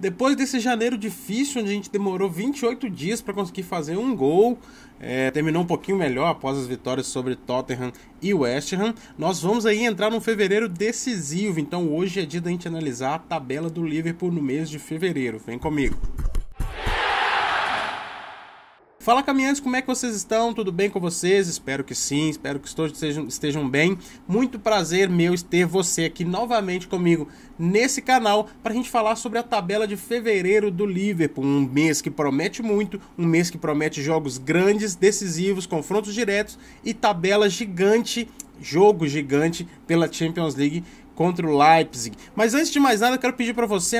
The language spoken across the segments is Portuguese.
Depois desse janeiro difícil, onde a gente demorou 28 dias para conseguir fazer um gol, é, terminou um pouquinho melhor após as vitórias sobre Tottenham e West Ham. Nós vamos aí entrar num fevereiro decisivo, então hoje é dia da gente analisar a tabela do Liverpool no mês de fevereiro. Vem comigo. Fala caminhantes, como é que vocês estão? Tudo bem com vocês? Espero que sim, espero que todos estejam, estejam bem. Muito prazer meu ter você aqui novamente comigo nesse canal para a gente falar sobre a tabela de fevereiro do Liverpool. Um mês que promete muito, um mês que promete jogos grandes, decisivos, confrontos diretos e tabela gigante jogo gigante pela Champions League contra o Leipzig. Mas antes de mais nada, eu quero pedir para você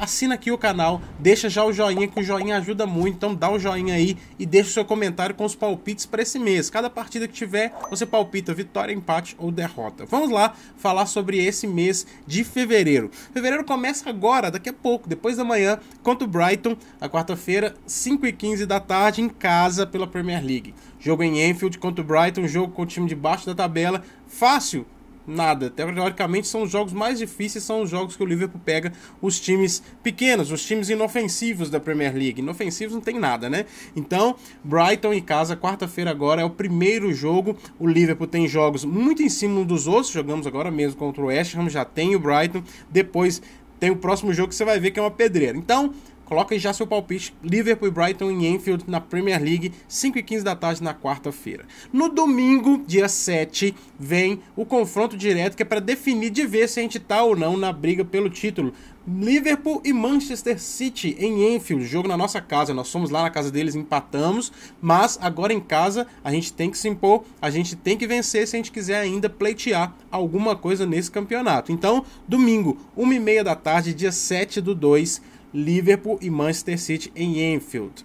assina aqui o canal, deixa já o joinha que o joinha ajuda muito. Então dá o joinha aí e deixa o seu comentário com os palpites para esse mês. Cada partida que tiver, você palpita vitória, empate ou derrota. Vamos lá falar sobre esse mês de fevereiro. Fevereiro começa agora, daqui a pouco, depois da manhã, contra o Brighton, na quarta-feira, 5h15 da tarde, em casa pela Premier League. Jogo em Enfield contra o Brighton, jogo com o time de baixo da tabela. Fácil nada. Teoricamente são os jogos mais difíceis, são os jogos que o Liverpool pega os times pequenos, os times inofensivos da Premier League. Inofensivos não tem nada, né? Então, Brighton em casa, quarta-feira agora é o primeiro jogo. O Liverpool tem jogos muito em cima dos outros. Jogamos agora mesmo contra o West Ham, já tem o Brighton. Depois tem o próximo jogo que você vai ver que é uma pedreira. Então, Coloque já seu palpite Liverpool e Brighton em Anfield na Premier League, 5 e 15 da tarde na quarta-feira. No domingo, dia 7, vem o confronto direto que é para definir de ver se a gente tá ou não na briga pelo título. Liverpool e Manchester City em Anfield, jogo na nossa casa. Nós somos lá na casa deles, empatamos, mas agora em casa a gente tem que se impor, a gente tem que vencer se a gente quiser ainda pleitear alguma coisa nesse campeonato. Então, domingo, 1h30 da tarde, dia 7 do 2, Liverpool e Manchester City em Enfield.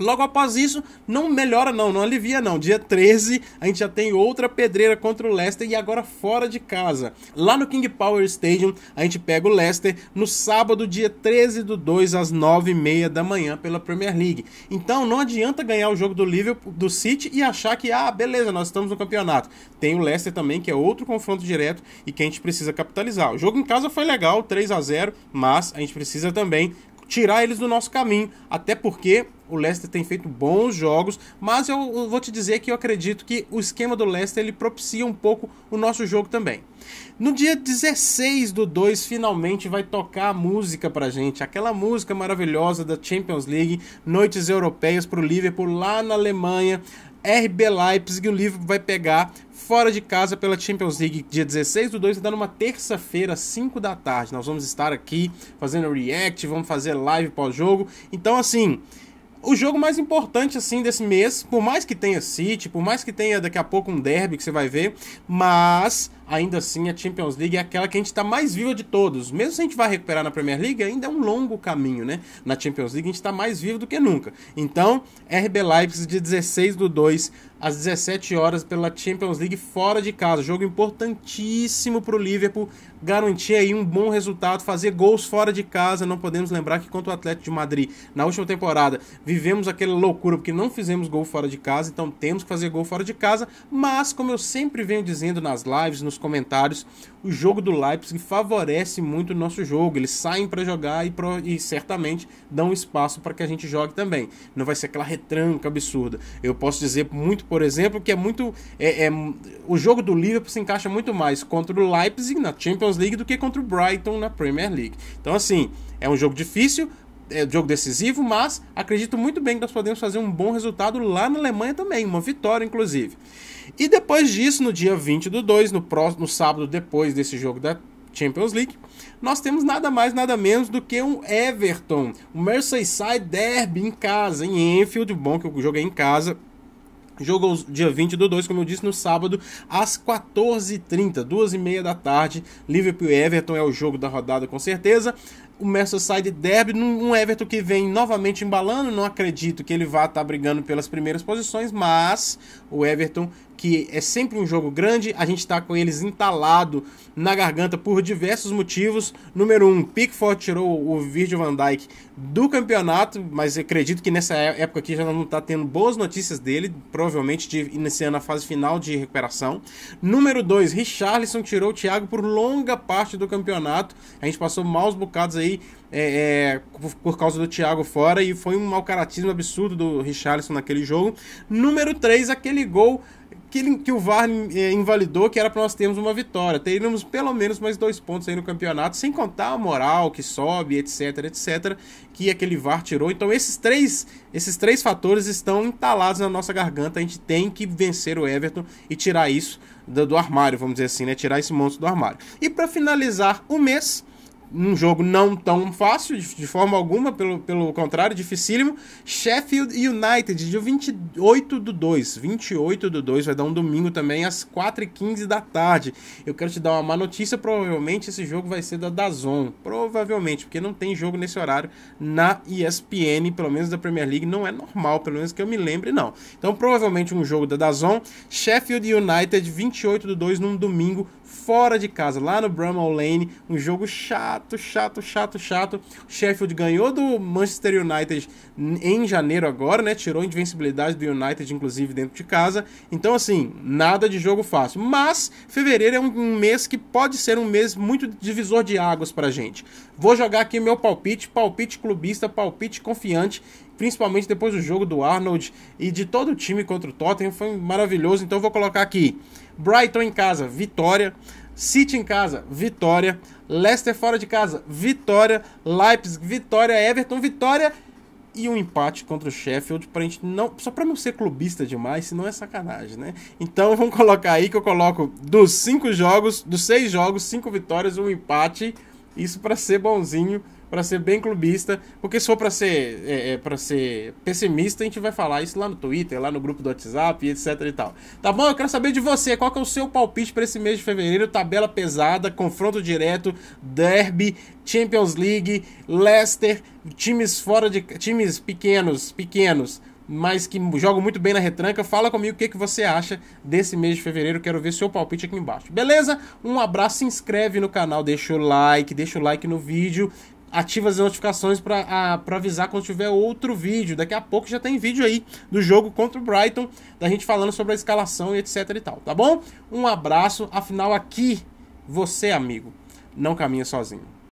Logo após isso, não melhora não, não alivia não. Dia 13, a gente já tem outra pedreira contra o Leicester e agora fora de casa. Lá no King Power Stadium, a gente pega o Leicester no sábado, dia 13 do 2, às 9h30 da manhã pela Premier League. Então não adianta ganhar o jogo do Liverpool, do City e achar que, ah, beleza, nós estamos no campeonato. Tem o Leicester também, que é outro confronto direto e que a gente precisa capitalizar. O jogo em casa foi legal, 3 a 0 mas a gente precisa também tirar eles do nosso caminho. Até porque o Leicester tem feito bons jogos, mas eu vou te dizer que eu acredito que o esquema do Leicester ele propicia um pouco o nosso jogo também. No dia 16 do 2, finalmente vai tocar a música pra gente, aquela música maravilhosa da Champions League, Noites Europeias pro Liverpool lá na Alemanha. RB Leipzig. O livro vai pegar fora de casa pela Champions League, dia 16 do 2, dá então, numa terça-feira, 5 da tarde. Nós vamos estar aqui fazendo react, vamos fazer live pós-jogo. Então, assim, o jogo mais importante assim desse mês, por mais que tenha City, por mais que tenha daqui a pouco um derby que você vai ver, mas ainda assim a Champions League é aquela que a gente está mais viva de todos. Mesmo se a gente vai recuperar na Premier League, ainda é um longo caminho, né? Na Champions League a gente está mais vivo do que nunca. Então, RB Leipzig de 16 do 2 às 17 horas pela Champions League fora de casa. Jogo importantíssimo para o Liverpool garantir aí um bom resultado, fazer gols fora de casa. Não podemos lembrar que contra o Atlético de Madrid na última temporada vivemos aquela loucura porque não fizemos gol fora de casa, então temos que fazer gol fora de casa. Mas, como eu sempre venho dizendo nas lives, nos comentários, o jogo do Leipzig favorece muito o nosso jogo. Eles saem para jogar e, pro, e, certamente dão espaço para que a gente jogue também. Não vai ser aquela retranca absurda. Eu posso dizer muito, por exemplo, que é muito. É, é, o jogo do Liverpool se encaixa muito mais contra o Leipzig na Champions League do que contra o Brighton na Premier League. Então, assim, é um jogo difícil, é jogo decisivo, mas acredito muito bem que nós podemos fazer um bom resultado lá na Alemanha também, uma vitória inclusive. E depois disso, no dia 20 do 2, no, próximo, no sábado depois desse jogo da Champions League, nós temos nada mais, nada menos do que um Everton, um Merseyside Derby em casa, em Enfield, bom que eu joguei em casa. Jogo dia 20 do 2, como eu disse, no sábado, às 14h30, 2h30 da tarde. Liverpool e Everton é o jogo da rodada, com certeza o Merseyside Derby, um Everton que vem novamente embalando, não acredito que ele vá estar tá brigando pelas primeiras posições, mas o Everton, que é sempre um jogo grande, a gente está com eles entalado na garganta por diversos motivos. Número um, Pickford tirou o Virgil van Dijk do campeonato, mas acredito que nessa é, época aqui já não está tendo boas notícias dele, provavelmente de iniciando a fase final de recuperação. Número dois, Richarlison tirou o Thiago por longa parte do campeonato, a gente passou maus bocados aí aí é, é, por causa do Thiago fora e foi um mau caratismo absurdo do Richarlison naquele jogo. Número 3, aquele gol que, que o VAR é, invalidou, que era para nós termos uma vitória. Teríamos pelo menos mais dois pontos aí no campeonato, sem contar a moral que sobe, etc, etc, que aquele VAR tirou. Então esses três, esses três fatores estão entalados na nossa garganta. A gente tem que vencer o Everton e tirar isso do, do armário, vamos dizer assim, né? Tirar esse monstro do armário. E para finalizar o mês, um jogo não tão fácil, de, forma alguma, pelo, pelo contrário, dificílimo. Sheffield United, dia 28 do 2. 28 do 2, vai dar um domingo também, às 4h15 da tarde. Eu quero te dar uma má notícia, provavelmente esse jogo vai ser da Dazon. Provavelmente, porque não tem jogo nesse horário na ESPN, pelo menos da Premier League, não é normal, pelo menos que eu me lembre, não. Então, provavelmente um jogo da Dazon. Sheffield United, 28 do 2, num domingo, fora de casa, lá no Bramall Lane. Um jogo chato chato, chato, chato, chato. Sheffield ganhou do Manchester United em janeiro agora, né? Tirou a invencibilidade do United, inclusive, dentro de casa. Então, assim, nada de jogo fácil. Mas fevereiro é um mês que pode ser um mês muito divisor de águas pra gente. Vou jogar aqui meu palpite, palpite clubista, palpite confiante principalmente depois do jogo do Arnold e de todo o time contra o Tottenham, foi maravilhoso. Então vou colocar aqui Brighton em casa, vitória. City em casa, vitória. Leicester fora de casa, vitória. Leipzig, vitória. Everton, vitória. E um empate contra o Sheffield pra gente não, só para não ser clubista demais, senão é sacanagem, né? Então vamos colocar aí que eu coloco dos cinco jogos, dos seis jogos, cinco vitórias, um empate. Isso para ser bonzinho para ser bem clubista, porque se for para ser é, é para ser pessimista, a gente vai falar isso lá no Twitter, lá no grupo do WhatsApp, etc e tal. Tá bom? Eu quero saber de você, qual que é o seu palpite para esse mês de fevereiro? Tabela pesada, confronto direto, derby, Champions League, Leicester, times fora de times pequenos, pequenos mas que jogam muito bem na retranca. Fala comigo o que, que você acha desse mês de fevereiro. Quero ver seu palpite aqui embaixo. Beleza? Um abraço, se inscreve no canal, deixa o like, deixa o like no vídeo ativa as notificações para avisar quando tiver outro vídeo. Daqui a pouco já tem vídeo aí do jogo contra o Brighton, da gente falando sobre a escalação e etc e tal, tá bom? Um abraço, afinal aqui você, amigo, não caminha sozinho.